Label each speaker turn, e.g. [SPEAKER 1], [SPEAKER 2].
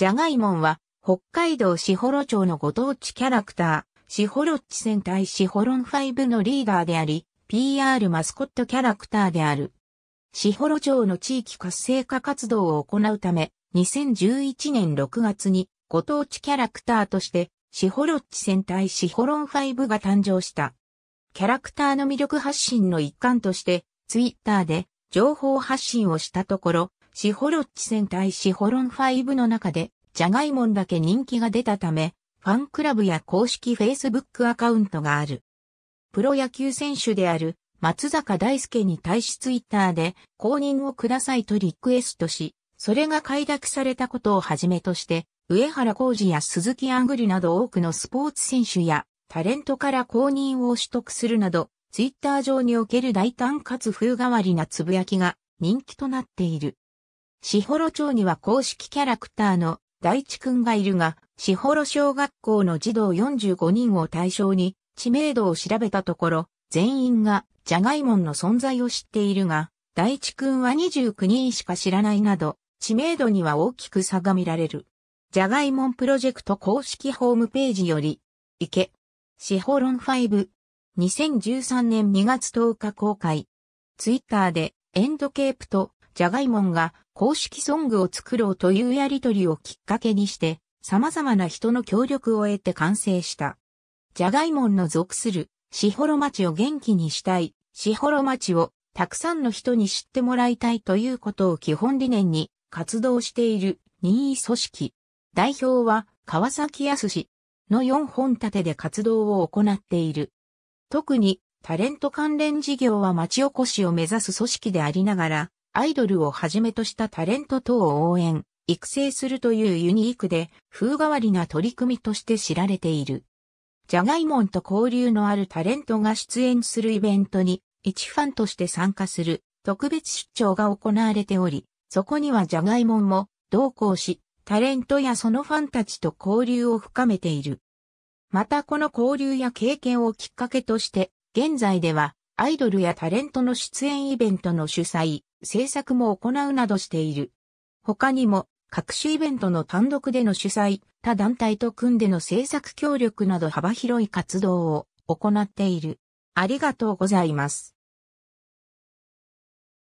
[SPEAKER 1] ジャガイモンは、北海道シホロ町のご当地キャラクター、シホロッチ戦隊シホロン5のリーダーであり、PR マスコットキャラクターである。シホロ町の地域活性化活動を行うため、2011年6月にご当地キャラクターとして、シホロッチ戦隊シホロン5が誕生した。キャラクターの魅力発信の一環として、ツイッターで情報発信をしたところ、シホロッチ戦隊シホロン5の中で、ジャガイモンだけ人気が出たため、ファンクラブや公式 Facebook アカウントがある。プロ野球選手である松坂大輔に対しツイッターで公認をくださいとリクエストし、それが快諾されたことをはじめとして、上原浩二や鈴木アングルなど多くのスポーツ選手やタレントから公認を取得するなど、ツイッター上における大胆かつ風変わりなつぶやきが人気となっている。しほろ町には公式キャラクターの大地くんがいるが、しほろ小学校の児童45人を対象に知名度を調べたところ、全員がジャガイモンの存在を知っているが、大地くんは29人しか知らないなど、知名度には大きく差が見られる。ジャガイモンプロジェクト公式ホームページより、池、シホロン5、2013年2月10日公開、ツイッターでエンドケープとジャガイモンが公式ソングを作ろうというやりとりをきっかけにして、様々な人の協力を得て完成した。ジャガイモンの属する、シホロ町を元気にしたい、シホロ町をたくさんの人に知ってもらいたいということを基本理念に活動している任意組織。代表は川崎康氏の4本立てで活動を行っている。特にタレント関連事業は町おこしを目指す組織でありながら、アイドルをはじめとしたタレント等を応援、育成するというユニークで風変わりな取り組みとして知られている。ジャガイモンと交流のあるタレントが出演するイベントに一ファンとして参加する特別出張が行われており、そこにはジャガイモンも同行し、タレントやそのファンたちと交流を深めている。またこの交流や経験をきっかけとして、現在ではアイドルやタレントの出演イベントの主催、制作も行うなどしている。他にも、各種イベントの単独での主催、他団体と組んでの制作協力など幅広い活動を行っている。ありがとうございます。